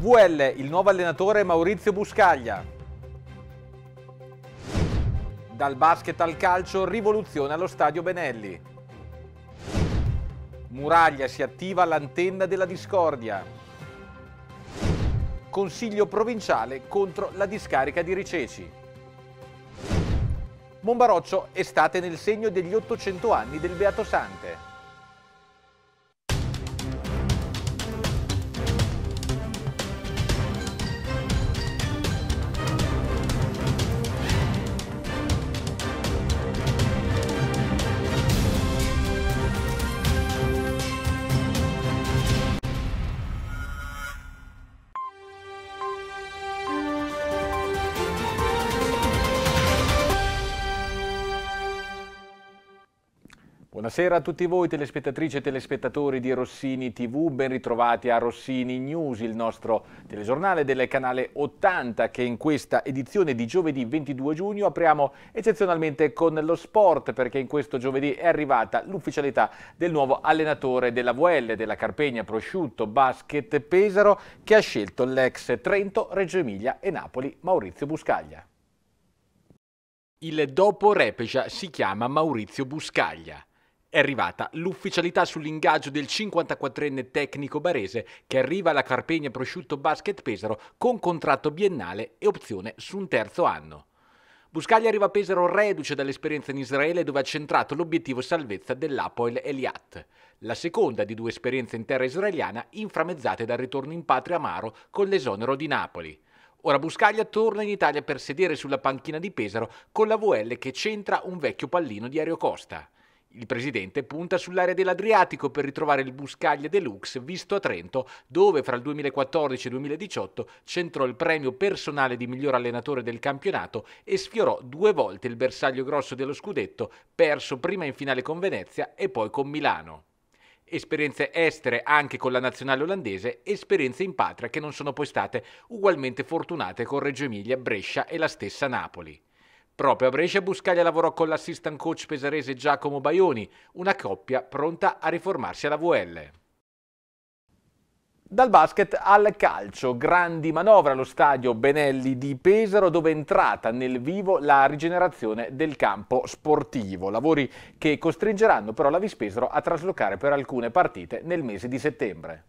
VL, il nuovo allenatore Maurizio Buscaglia. Dal basket al calcio, rivoluzione allo stadio Benelli. Muraglia si attiva l'antenna della discordia. Consiglio provinciale contro la discarica di Riceci. Monbaroccio estate nel segno degli 800 anni del Beato Sante. Buonasera a tutti voi telespettatrici e telespettatori di Rossini TV, ben ritrovati a Rossini News, il nostro telegiornale del canale 80 che in questa edizione di giovedì 22 giugno apriamo eccezionalmente con lo sport perché in questo giovedì è arrivata l'ufficialità del nuovo allenatore della VL della Carpegna Prosciutto Basket Pesaro che ha scelto l'ex Trento, Reggio Emilia e Napoli Maurizio Buscaglia. Il dopo Repecia si chiama Maurizio Buscaglia. È arrivata l'ufficialità sull'ingaggio del 54enne tecnico barese che arriva alla Carpegna Prosciutto Basket Pesaro con contratto biennale e opzione su un terzo anno. Buscaglia arriva a Pesaro reduce dall'esperienza in Israele dove ha centrato l'obiettivo salvezza dell'Apoel Eliat, la seconda di due esperienze in terra israeliana inframezzate dal ritorno in patria amaro con l'esonero di Napoli. Ora Buscaglia torna in Italia per sedere sulla panchina di Pesaro con la VL che centra un vecchio pallino di Aerocosta. Il presidente punta sull'area dell'Adriatico per ritrovare il Buscaglia Deluxe visto a Trento, dove fra il 2014 e il 2018 centrò il premio personale di miglior allenatore del campionato e sfiorò due volte il bersaglio grosso dello scudetto, perso prima in finale con Venezia e poi con Milano esperienze estere anche con la nazionale olandese, esperienze in patria che non sono poi state ugualmente fortunate con Reggio Emilia, Brescia e la stessa Napoli. Proprio a Brescia Buscaglia lavorò con l'assistant coach pesarese Giacomo Baioni, una coppia pronta a riformarsi alla VL. Dal basket al calcio, grandi manovre allo stadio Benelli di Pesaro dove è entrata nel vivo la rigenerazione del campo sportivo, lavori che costringeranno però la Vispesaro a traslocare per alcune partite nel mese di settembre.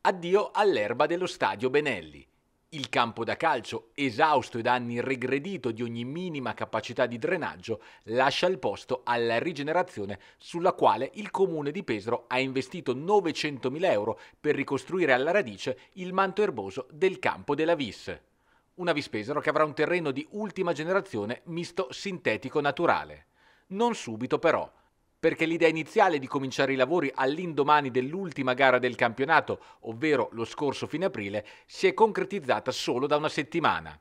Addio all'erba dello stadio Benelli. Il campo da calcio, esausto e da anni regredito di ogni minima capacità di drenaggio, lascia il posto alla rigenerazione sulla quale il comune di Pesaro ha investito 900.000 euro per ricostruire alla radice il manto erboso del campo della Vis. Una Vis Pesaro che avrà un terreno di ultima generazione misto sintetico naturale. Non subito però perché l'idea iniziale di cominciare i lavori all'indomani dell'ultima gara del campionato, ovvero lo scorso fine aprile, si è concretizzata solo da una settimana.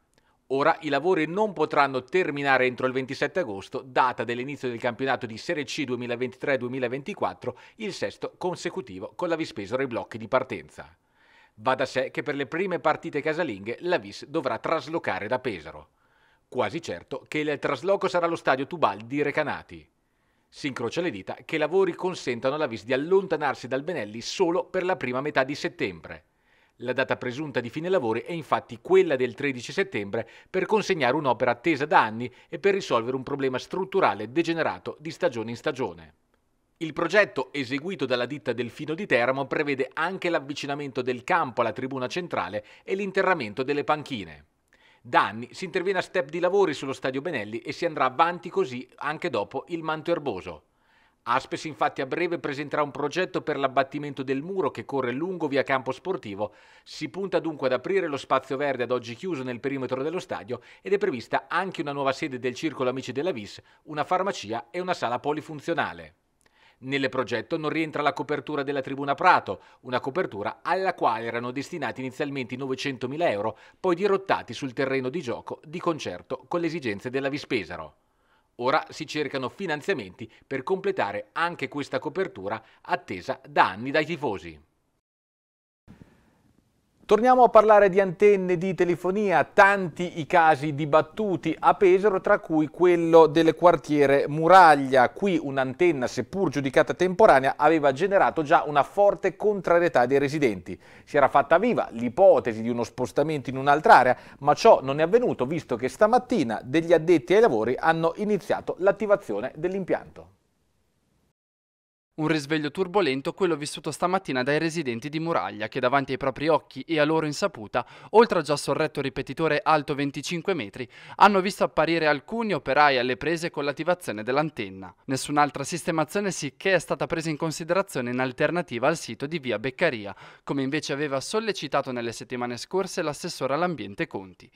Ora i lavori non potranno terminare entro il 27 agosto, data dell'inizio del campionato di Serie C 2023-2024, il sesto consecutivo con la Vispesora ai blocchi di partenza. Va da sé che per le prime partite casalinghe la Vis dovrà traslocare da Pesaro. Quasi certo che il trasloco sarà allo stadio Tubal di Recanati si incrocia le dita, che i lavori consentano alla VIS di allontanarsi dal Benelli solo per la prima metà di settembre. La data presunta di fine lavori è infatti quella del 13 settembre per consegnare un'opera attesa da anni e per risolvere un problema strutturale degenerato di stagione in stagione. Il progetto, eseguito dalla ditta Delfino di Teramo, prevede anche l'avvicinamento del campo alla tribuna centrale e l'interramento delle panchine. Da anni si interviene a step di lavori sullo stadio Benelli e si andrà avanti così anche dopo il manto erboso. Aspes infatti a breve presenterà un progetto per l'abbattimento del muro che corre lungo via campo sportivo, si punta dunque ad aprire lo spazio verde ad oggi chiuso nel perimetro dello stadio ed è prevista anche una nuova sede del Circolo Amici della Vis, una farmacia e una sala polifunzionale. Nel progetto non rientra la copertura della Tribuna Prato, una copertura alla quale erano destinati inizialmente 900.000 euro, poi dirottati sul terreno di gioco di concerto con le esigenze della Vispesaro. Ora si cercano finanziamenti per completare anche questa copertura attesa da anni dai tifosi. Torniamo a parlare di antenne di telefonia, tanti i casi dibattuti a Pesaro, tra cui quello del quartiere Muraglia. Qui un'antenna, seppur giudicata temporanea, aveva generato già una forte contrarietà dei residenti. Si era fatta viva l'ipotesi di uno spostamento in un'altra area, ma ciò non è avvenuto visto che stamattina degli addetti ai lavori hanno iniziato l'attivazione dell'impianto. Un risveglio turbolento quello vissuto stamattina dai residenti di Muraglia che davanti ai propri occhi e a loro insaputa, oltre a già sorretto ripetitore alto 25 metri, hanno visto apparire alcuni operai alle prese con l'attivazione dell'antenna. Nessun'altra sistemazione sicché è stata presa in considerazione in alternativa al sito di via Beccaria, come invece aveva sollecitato nelle settimane scorse l'assessore all'ambiente Conti.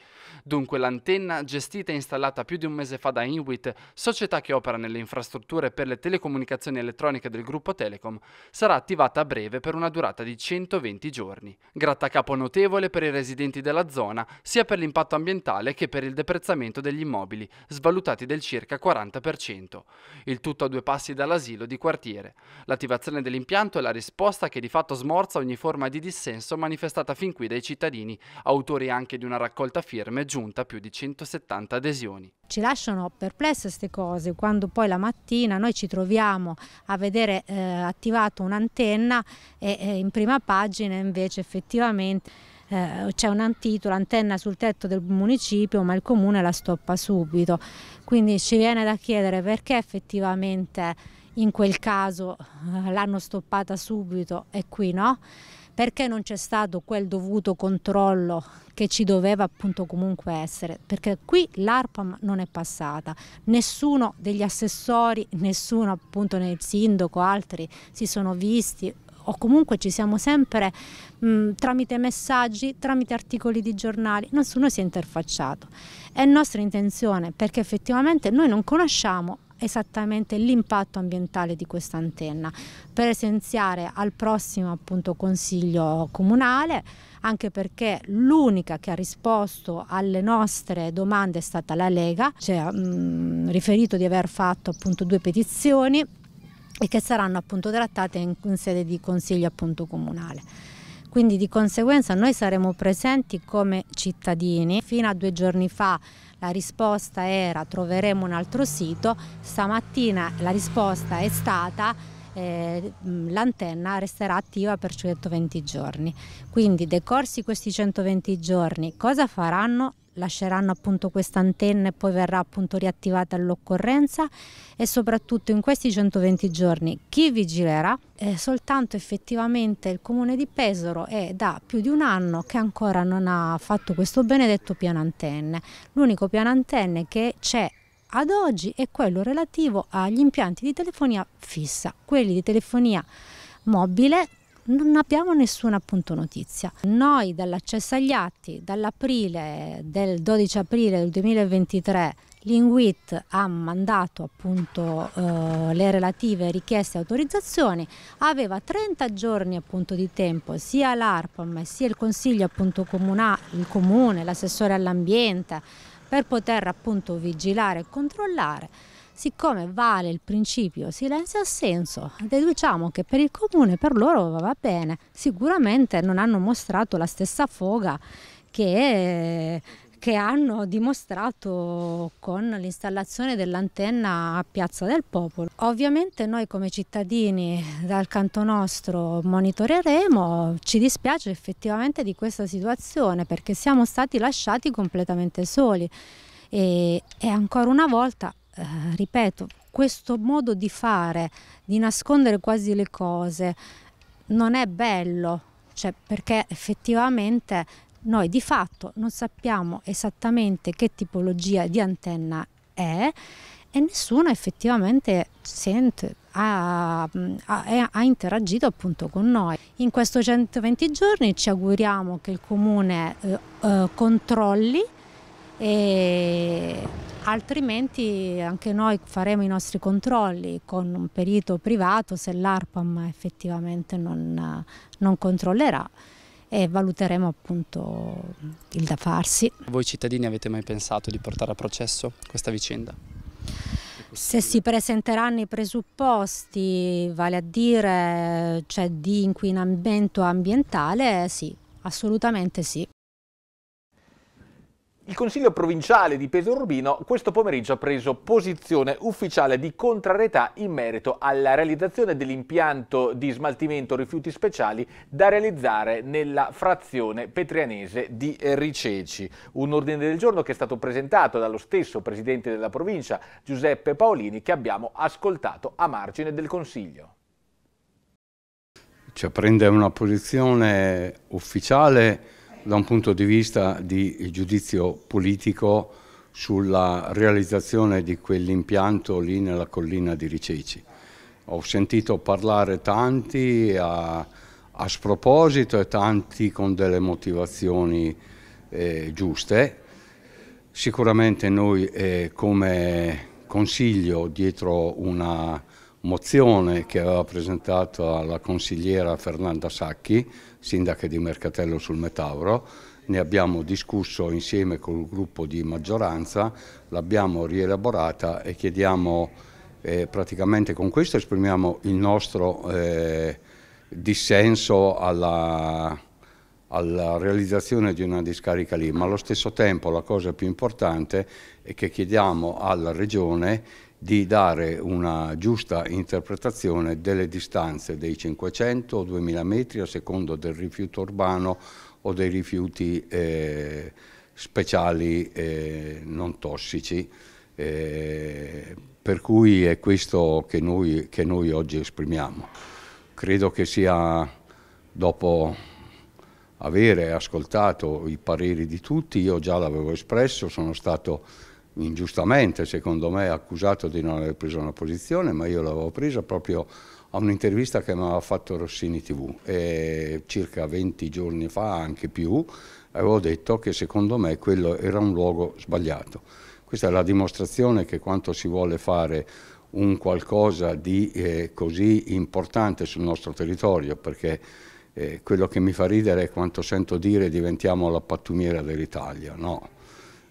Dunque l'antenna, gestita e installata più di un mese fa da Inuit, società che opera nelle infrastrutture per le telecomunicazioni elettroniche del gruppo gruppo Telecom sarà attivata a breve per una durata di 120 giorni. Grattacapo notevole per i residenti della zona, sia per l'impatto ambientale che per il deprezzamento degli immobili, svalutati del circa 40%. Il tutto a due passi dall'asilo di quartiere. L'attivazione dell'impianto è la risposta che di fatto smorza ogni forma di dissenso manifestata fin qui dai cittadini, autori anche di una raccolta firme giunta a più di 170 adesioni. Ci lasciano perplesse queste cose quando poi la mattina noi ci troviamo a vedere eh, attivato un'antenna e, e in prima pagina invece effettivamente eh, c'è un titolo antenna sul tetto del municipio ma il comune la stoppa subito quindi ci viene da chiedere perché effettivamente in quel caso eh, l'hanno stoppata subito e qui no? Perché non c'è stato quel dovuto controllo che ci doveva appunto comunque essere? Perché qui l'ARPAM non è passata, nessuno degli assessori, nessuno appunto nel sindaco, altri si sono visti o comunque ci siamo sempre mh, mm, tramite messaggi, tramite articoli di giornali, nessuno si è interfacciato. È nostra intenzione perché effettivamente noi non conosciamo esattamente l'impatto ambientale di questa antenna per esenziare al prossimo appunto, consiglio comunale anche perché l'unica che ha risposto alle nostre domande è stata la Lega, cioè ha mm, riferito di aver fatto appunto due petizioni e che saranno appunto trattate in, in sede di consiglio appunto comunale. Quindi di conseguenza noi saremo presenti come cittadini. Fino a due giorni fa la risposta era troveremo un altro sito, stamattina la risposta è stata eh, mm, l'antenna resterà attiva per 120 giorni. Quindi decorsi questi 120 giorni, cosa faranno? lasceranno appunto questa antenna e poi verrà appunto riattivata all'occorrenza e soprattutto in questi 120 giorni chi vigilerà? Eh, soltanto effettivamente il comune di Pesaro è da più di un anno che ancora non ha fatto questo benedetto piano antenne. L'unico piano antenne che c'è ad oggi è quello relativo agli impianti di telefonia fissa, quelli di telefonia mobile non abbiamo nessuna appunto notizia. Noi dall'accesso agli atti dall'aprile del 12 aprile del 2023 L'Inguit ha mandato appunto eh, le relative richieste e autorizzazioni, aveva 30 giorni appunto di tempo sia l'ARPAM sia il Consiglio appunto comunale, il Comune, l'assessore all'ambiente per poter appunto vigilare e controllare siccome vale il principio silenzio assenso, deduciamo che per il comune per loro va bene, sicuramente non hanno mostrato la stessa foga che, che hanno dimostrato con l'installazione dell'antenna a Piazza del Popolo. Ovviamente noi come cittadini dal canto nostro monitoreremo, ci dispiace effettivamente di questa situazione perché siamo stati lasciati completamente soli e, e ancora una volta eh, ripeto, questo modo di fare, di nascondere quasi le cose, non è bello, cioè perché effettivamente noi di fatto non sappiamo esattamente che tipologia di antenna è e nessuno effettivamente sente, ha, ha, ha, interagito appunto con noi. In questi 120 giorni ci auguriamo che il comune eh, eh, controlli e altrimenti anche noi faremo i nostri controlli con un perito privato se l'ARPAM effettivamente non, non controllerà e valuteremo appunto il da farsi. Voi cittadini avete mai pensato di portare a processo questa vicenda? Se si presenteranno i presupposti, vale a dire cioè, di inquinamento ambientale, sì, assolutamente sì. Il Consiglio provinciale di Pesaro Urbino questo pomeriggio ha preso posizione ufficiale di contrarietà in merito alla realizzazione dell'impianto di smaltimento rifiuti speciali da realizzare nella frazione petrianese di Riceci. Un ordine del giorno che è stato presentato dallo stesso presidente della provincia, Giuseppe Paolini, che abbiamo ascoltato a margine del Consiglio. Cioè prende una posizione ufficiale da un punto di vista di giudizio politico sulla realizzazione di quell'impianto lì nella collina di Riceci. Ho sentito parlare tanti a, a sproposito e tanti con delle motivazioni eh, giuste. Sicuramente noi eh, come Consiglio, dietro una mozione che aveva presentato la consigliera Fernanda Sacchi, sindache di Mercatello sul Metauro, ne abbiamo discusso insieme col gruppo di maggioranza, l'abbiamo rielaborata e chiediamo eh, praticamente con questo esprimiamo il nostro eh, dissenso alla, alla realizzazione di una discarica lì, ma allo stesso tempo la cosa più importante è che chiediamo alla Regione di dare una giusta interpretazione delle distanze dei 500 o 2000 metri a secondo del rifiuto urbano o dei rifiuti eh, speciali eh, non tossici. Eh, per cui è questo che noi, che noi oggi esprimiamo. Credo che sia, dopo avere ascoltato i pareri di tutti, io già l'avevo espresso, sono stato ingiustamente secondo me accusato di non aver preso una posizione, ma io l'avevo presa proprio a un'intervista che mi aveva fatto Rossini TV e circa 20 giorni fa, anche più, avevo detto che secondo me quello era un luogo sbagliato. Questa è la dimostrazione che quanto si vuole fare un qualcosa di eh, così importante sul nostro territorio, perché eh, quello che mi fa ridere è quanto sento dire diventiamo la pattumiera dell'Italia, no?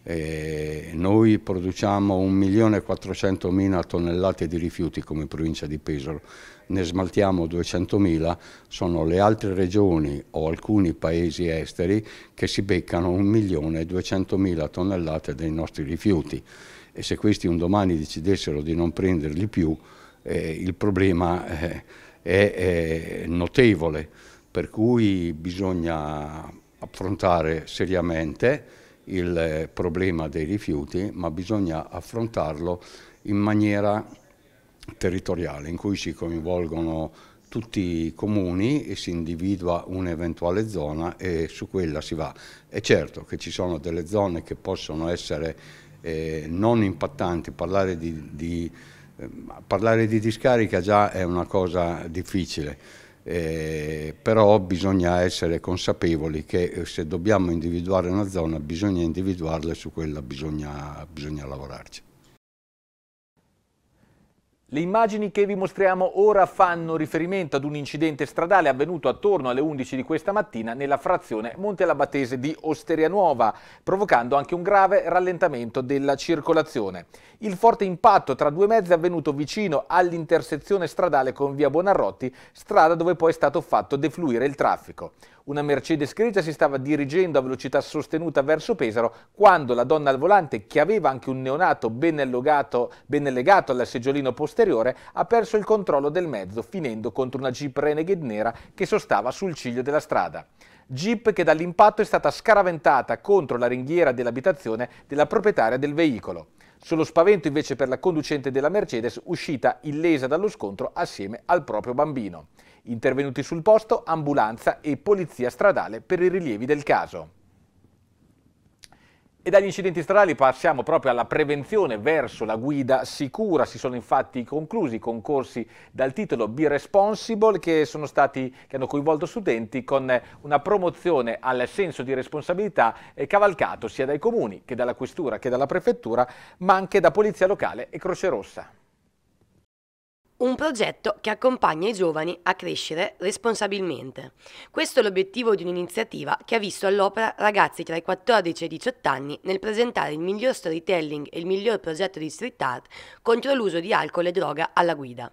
Eh, noi produciamo 1.400.000 tonnellate di rifiuti come provincia di Pesaro, ne smaltiamo 200.000, sono le altre regioni o alcuni paesi esteri che si beccano 1.200.000 tonnellate dei nostri rifiuti e se questi un domani decidessero di non prenderli più eh, il problema eh, è, è notevole, per cui bisogna affrontare seriamente il eh, problema dei rifiuti, ma bisogna affrontarlo in maniera territoriale, in cui si coinvolgono tutti i comuni e si individua un'eventuale zona e su quella si va. È certo che ci sono delle zone che possono essere eh, non impattanti, parlare di, di, eh, parlare di discarica già è una cosa difficile, eh, però bisogna essere consapevoli che eh, se dobbiamo individuare una zona bisogna individuarla e su quella bisogna, bisogna lavorarci. Le immagini che vi mostriamo ora fanno riferimento ad un incidente stradale avvenuto attorno alle 11 di questa mattina nella frazione Monte Labatese di Osteria Nuova, provocando anche un grave rallentamento della circolazione. Il forte impatto tra due mezzi è avvenuto vicino all'intersezione stradale con via Bonarrotti, strada dove poi è stato fatto defluire il traffico. Una Mercedes grigia si stava dirigendo a velocità sostenuta verso Pesaro quando la donna al volante, che aveva anche un neonato ben, allogato, ben legato al seggiolino posteriore, ha perso il controllo del mezzo finendo contro una Jeep Renegade nera che sostava sul ciglio della strada. Jeep che dall'impatto è stata scaraventata contro la ringhiera dell'abitazione della proprietaria del veicolo. Solo spavento invece per la conducente della Mercedes uscita illesa dallo scontro assieme al proprio bambino. Intervenuti sul posto ambulanza e polizia stradale per i rilievi del caso. E dagli incidenti stradali passiamo proprio alla prevenzione verso la guida sicura. Si sono infatti conclusi i concorsi dal titolo Be Responsible che, stati, che hanno coinvolto studenti con una promozione al senso di responsabilità eh, cavalcato sia dai comuni che dalla questura che dalla prefettura, ma anche da polizia locale e Croce Rossa. Un progetto che accompagna i giovani a crescere responsabilmente. Questo è l'obiettivo di un'iniziativa che ha visto all'opera ragazzi tra i 14 e i 18 anni nel presentare il miglior storytelling e il miglior progetto di street art contro l'uso di alcol e droga alla guida.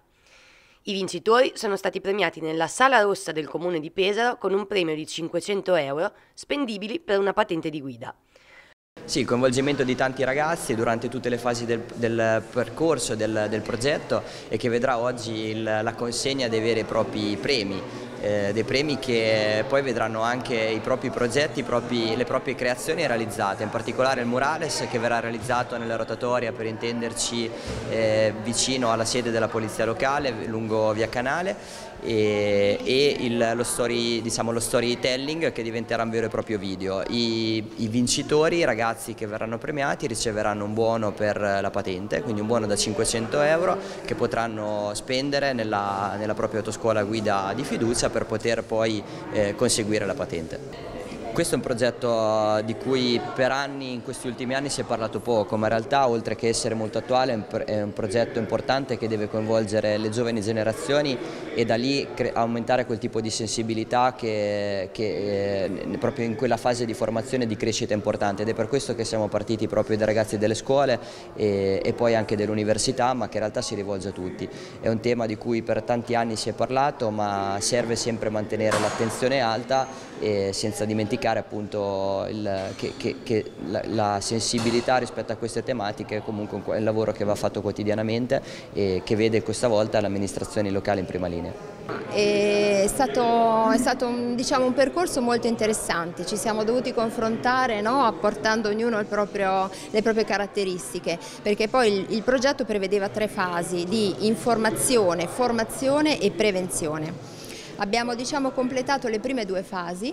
I vincitori sono stati premiati nella Sala Rossa del Comune di Pesaro con un premio di 500 euro spendibili per una patente di guida. Sì, il coinvolgimento di tanti ragazzi durante tutte le fasi del, del percorso, del, del, progetto e che vedrà oggi il, la consegna dei veri e propri premi eh, dei premi che poi vedranno anche i propri progetti, i propri, le proprie creazioni realizzate, in particolare il murales che verrà realizzato nella rotatoria per intenderci eh, vicino alla sede della polizia locale lungo via Canale e, e il, lo, story, diciamo, lo, storytelling che diventerà un vero e proprio video. I, I vincitori, i ragazzi che verranno premiati riceveranno un buono per la patente, quindi un buono da 500 euro che potranno spendere nella, nella propria autoscuola guida di fiducia per poter poi eh, conseguire la patente. Questo è un progetto eh, di cui per anni, in questi ultimi anni, si è parlato poco, ma in realtà oltre che essere molto attuale è un progetto importante che deve coinvolgere le giovani generazioni e da lì aumentare quel tipo di sensibilità che, che eh, proprio in quella fase di formazione e di crescita è importante ed è per questo che siamo partiti proprio dai ragazzi delle scuole e, e poi anche dell'università, ma che in realtà si rivolge a tutti. È un tema di cui per tanti anni si è parlato, ma serve sempre mantenere l'attenzione alta e senza dimenticare appunto il, che, che, che la, la, sensibilità rispetto a queste tematiche è comunque un, lavoro che va fatto quotidianamente e che vede questa volta l'amministrazione locale in prima linea. È stato, è stato un, diciamo, un, percorso molto interessante, ci siamo dovuti confrontare no? apportando ognuno proprio, le proprie caratteristiche, perché poi il, il progetto prevedeva tre fasi di informazione, formazione e prevenzione. Abbiamo diciamo, completato le prime due fasi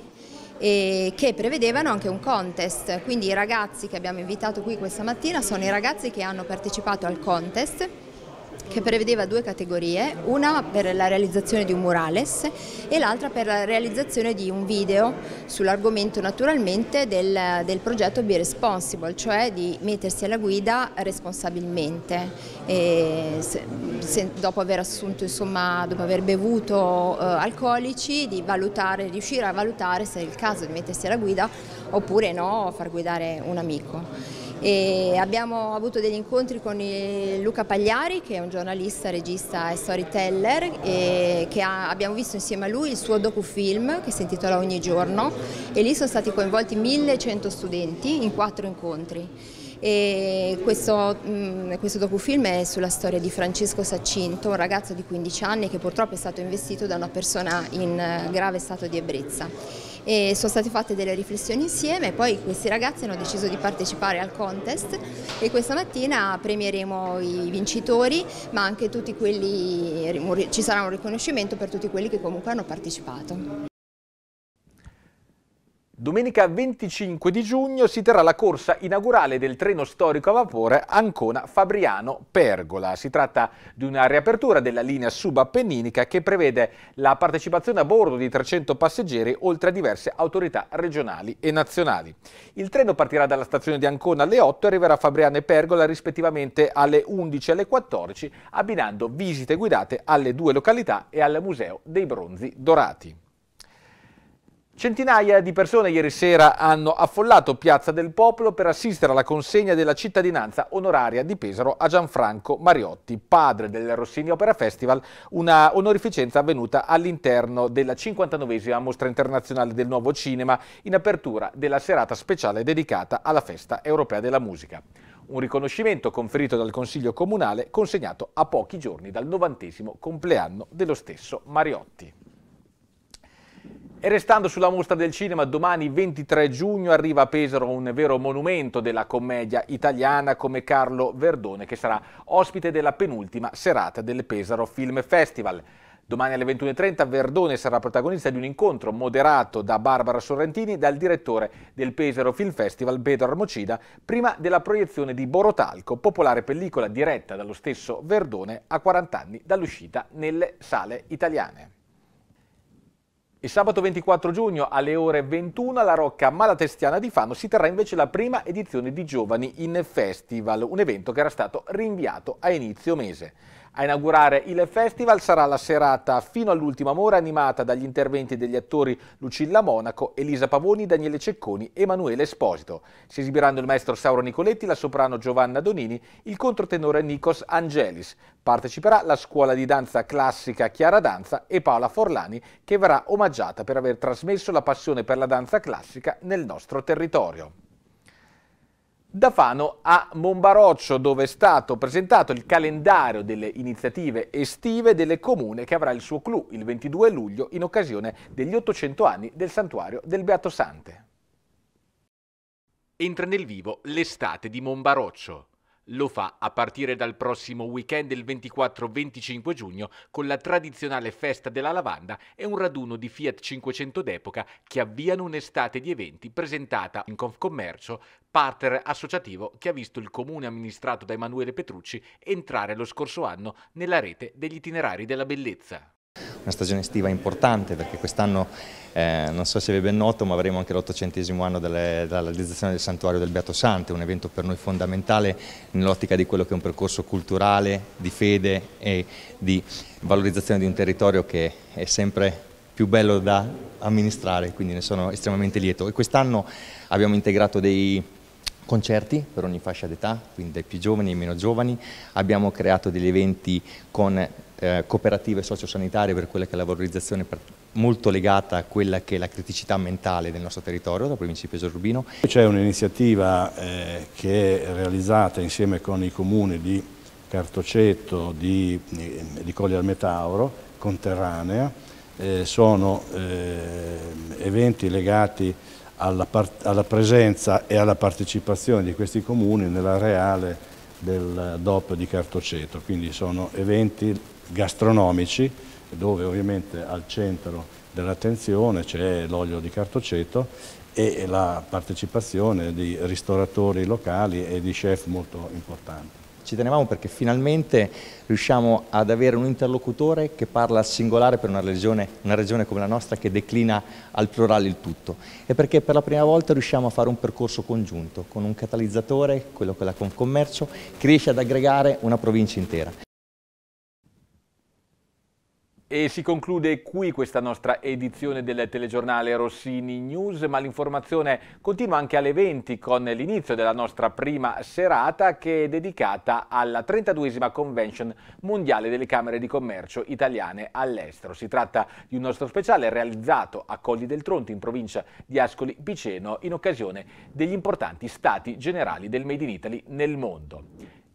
eh, che prevedevano anche un contest, quindi i ragazzi che abbiamo invitato qui questa mattina sono i ragazzi che hanno partecipato al contest che prevedeva due categorie, una per la realizzazione di un murales e l'altra per la realizzazione di un video sull'argomento naturalmente del, del, progetto Be Responsible, cioè di mettersi alla guida responsabilmente. Se, se, dopo aver assunto, insomma, dopo aver bevuto eh, alcolici, di valutare, riuscire a valutare se è il caso di mettersi alla guida oppure no, far guidare un amico. E abbiamo avuto degli incontri con Luca Pagliari che è un giornalista, regista e storyteller e che ha, abbiamo visto insieme a lui il suo docufilm che si intitola Ogni giorno e lì sono stati coinvolti 1100 studenti in quattro incontri. E questo, mm, questo, docufilm è sulla storia di Francesco Saccinto, un ragazzo di 15 anni che purtroppo è stato investito da una persona in eh, grave stato di ebbrezza e sono state fatte delle riflessioni insieme e poi questi ragazzi hanno deciso di partecipare al contest e questa mattina premieremo i vincitori ma anche tutti quelli, ci sarà un riconoscimento per tutti quelli che comunque hanno partecipato. Domenica 25 di giugno si terrà la corsa inaugurale del treno storico a vapore Ancona-Fabriano-Pergola. Si tratta di una riapertura della linea subappenninica che prevede la partecipazione a bordo di 300 passeggeri oltre a diverse autorità regionali e nazionali. Il treno partirà dalla stazione di Ancona alle 8 e arriverà a Fabriano e Pergola rispettivamente alle 11 e alle 14 abbinando visite guidate alle due località e al Museo dei Bronzi Dorati. Centinaia di persone ieri sera hanno affollato Piazza del Popolo per assistere alla consegna della cittadinanza onoraria di Pesaro a Gianfranco Mariotti, padre del Rossini Opera Festival, una onorificenza avvenuta all'interno della 59esima Mostra Internazionale del Nuovo Cinema in apertura della serata speciale dedicata alla Festa Europea della Musica. Un riconoscimento conferito dal Consiglio Comunale consegnato a pochi giorni dal novantesimo compleanno dello stesso Mariotti. E restando sulla mostra del cinema, domani 23 giugno arriva a Pesaro un vero monumento della commedia italiana come Carlo Verdone, che sarà ospite della penultima serata del Pesaro Film Festival. Domani alle 21.30 Verdone sarà protagonista di un incontro moderato da Barbara Sorrentini e dal direttore del Pesaro Film Festival Pedro Armocida prima della proiezione di Borotalco, popolare pellicola diretta dallo stesso Verdone a 40 anni dall'uscita nelle sale italiane. Il sabato 24 giugno alle ore 21 alla Rocca Malatestiana di Fano si terrà invece la prima edizione di Giovani in Festival, un evento che era stato rinviato a inizio mese. A inaugurare il festival sarà la serata fino all'ultimo amore animata dagli interventi degli attori Lucilla Monaco, Elisa Pavoni, Daniele Cecconi, e Emanuele Esposito. Si esibiranno il maestro Sauro Nicoletti, la soprano Giovanna Donini, il controtenore Nikos Angelis. Parteciperà la scuola di danza classica Chiara Danza e Paola Forlani che verrà omaggiata per aver trasmesso la passione per la danza classica nel nostro territorio da Fano a Monbaroccio dove è stato presentato il calendario delle iniziative estive del comune che avrà il suo clou il 22 luglio in occasione degli 800 anni del santuario del Beato Sante. Entra nel vivo l'estate di Monbaroccio. Lo fa a partire dal prossimo weekend il 24-25 giugno con la tradizionale festa della lavanda e un raduno di Fiat 500 d'epoca che avviano un'estate di eventi presentata in Confcommercio, partner associativo che ha visto il comune amministrato da Emanuele Petrucci entrare lo scorso anno nella rete degli itinerari della bellezza. Una stagione estiva importante perché quest'anno, eh, non so se vi è ben noto, ma avremo anche l'ottocentesimo anno delle, della realizzazione del Santuario del Beato Sante, un evento per noi fondamentale nell'ottica di quello che è un percorso culturale, di fede e di valorizzazione di un territorio che è sempre più bello da amministrare, quindi ne sono estremamente lieto. E quest'anno abbiamo integrato dei concerti per ogni fascia d'età, quindi dai più giovani ai meno giovani, abbiamo creato degli eventi con eh, cooperative sociosanitarie per quella che è la valorizzazione molto legata a quella che è la criticità mentale del nostro territorio, dal principio esorbino. C'è un'iniziativa eh, che è realizzata insieme con i comuni di Cartoceto, di, eh, di Colli al Metauro, conterranea, eh, sono eh, eventi legati alla, alla presenza e alla partecipazione di questi comuni nella reale del DOP di Cartoceto, quindi sono eventi gastronomici, dove ovviamente al centro dell'attenzione c'è l'olio di cartoceto e la partecipazione di ristoratori locali e di chef molto importanti. Ci tenevamo perché finalmente riusciamo ad avere un interlocutore che parla al singolare per una regione, una regione, come la nostra che declina al plurale il tutto e perché per la prima volta riusciamo a fare un percorso congiunto con un catalizzatore, quello che è la Confcommercio, che riesce ad aggregare una provincia intera. E si conclude qui questa nostra edizione del telegiornale Rossini News, ma l'informazione continua anche alle 20 con l'inizio della nostra prima serata che è dedicata alla 32esima Convention Mondiale delle Camere di Commercio Italiane all'estero. Si tratta di un nostro speciale realizzato a Colli del Tronto in provincia di Ascoli Piceno in occasione degli importanti stati generali del Made in Italy nel mondo.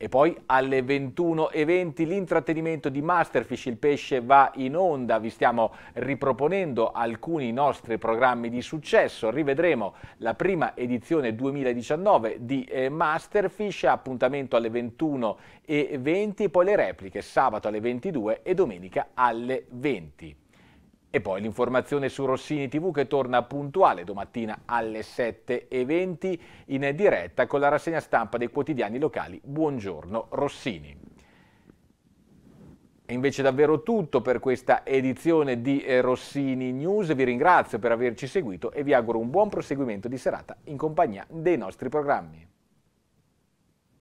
E poi alle 21.20 l'intrattenimento di Masterfish Il Pesce va in onda, vi stiamo riproponendo alcuni nostri programmi di successo, rivedremo la prima edizione 2019 di eh, Masterfish, appuntamento alle 21.20, poi le repliche sabato alle 22 e domenica alle 20. E poi l'informazione su Rossini TV che torna puntuale domattina alle 7.20 in diretta con la rassegna stampa dei quotidiani locali. Buongiorno Rossini. E invece davvero tutto per questa edizione di eh, Rossini News. Vi ringrazio per averci seguito e vi auguro un buon proseguimento di serata in compagnia dei nostri programmi.